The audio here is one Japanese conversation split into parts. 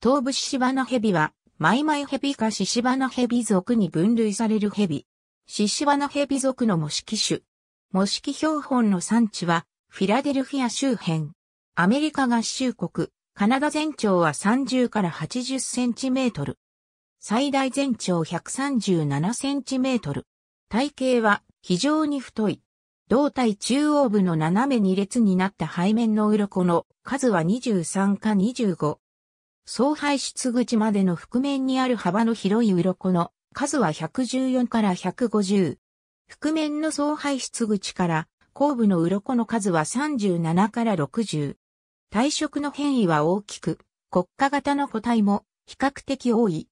東部シシバナヘビは、マイマイヘビかシシバナヘビ属に分類されるヘビ。シシバナヘビ属の模式種。模式標本の産地は、フィラデルフィア周辺。アメリカ合衆国、カナダ全長は30から80センチメートル。最大全長137センチメートル。体型は非常に太い。胴体中央部の斜め2列になった背面の鱗の数は23か25。総排出口までの覆面にある幅の広い鱗の数は114から150。覆面の総排出口から後部の鱗の数は37から60。体色の変異は大きく、国家型の個体も比較的多い。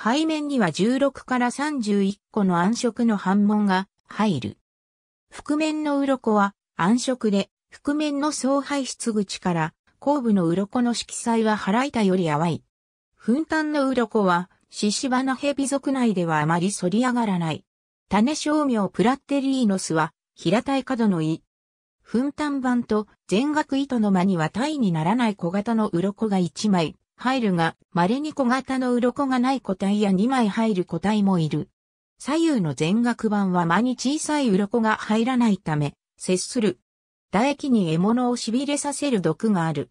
背面には16から31個の暗色の反紋が入る。覆面の鱗は暗色で、覆面の総排出口から後部の鱗の色彩は腹板より淡い。粉炭の鱗は、獅子花蛇族内ではあまり反り上がらない。種商名プラッテリーノスは、平たい角の胃。粉炭板と全額糸の間には体にならない小型の鱗が1枚入るが、稀に小型の鱗がない個体や2枚入る個体もいる。左右の全額板は間に小さい鱗が入らないため、接する唾液に獲物を痺れさせる毒がある。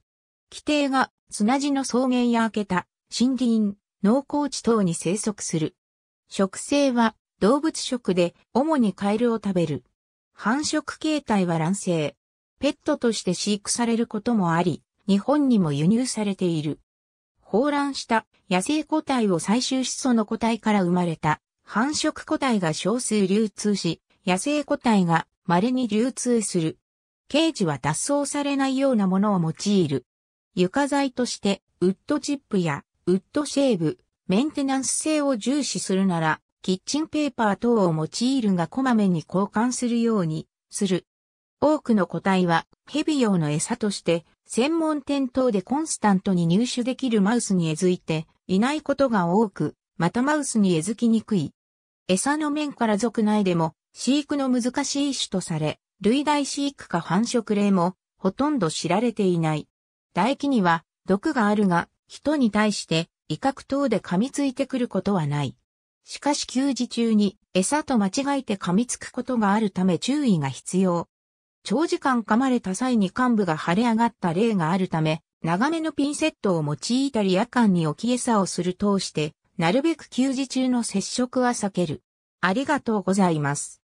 規定が砂地の草原や明けた森林、農耕地等に生息する。食性は動物食で主にカエルを食べる。繁殖形態は卵生。ペットとして飼育されることもあり、日本にも輸入されている。放卵した野生個体を最終子孫の個体から生まれた繁殖個体が少数流通し、野生個体が稀に流通する。ケージは脱走されないようなものを用いる。床材として、ウッドチップや、ウッドシェーブ、メンテナンス性を重視するなら、キッチンペーパー等を用いるがこまめに交換するようにする。多くの個体はヘビ用の餌として専門店等でコンスタントに入手できるマウスに餌づいていないことが多く、またマウスに餌づきにくい。餌の面から属内でも飼育の難しい種とされ、類大飼育か繁殖例もほとんど知られていない。唾液には毒があるが、人に対して威嚇等で噛みついてくることはない。しかし給仕中に餌と間違えて噛みつくことがあるため注意が必要。長時間噛まれた際に幹部が腫れ上がった例があるため、長めのピンセットを用いたり夜間に置き餌をする通して、なるべく給仕中の接触は避ける。ありがとうございます。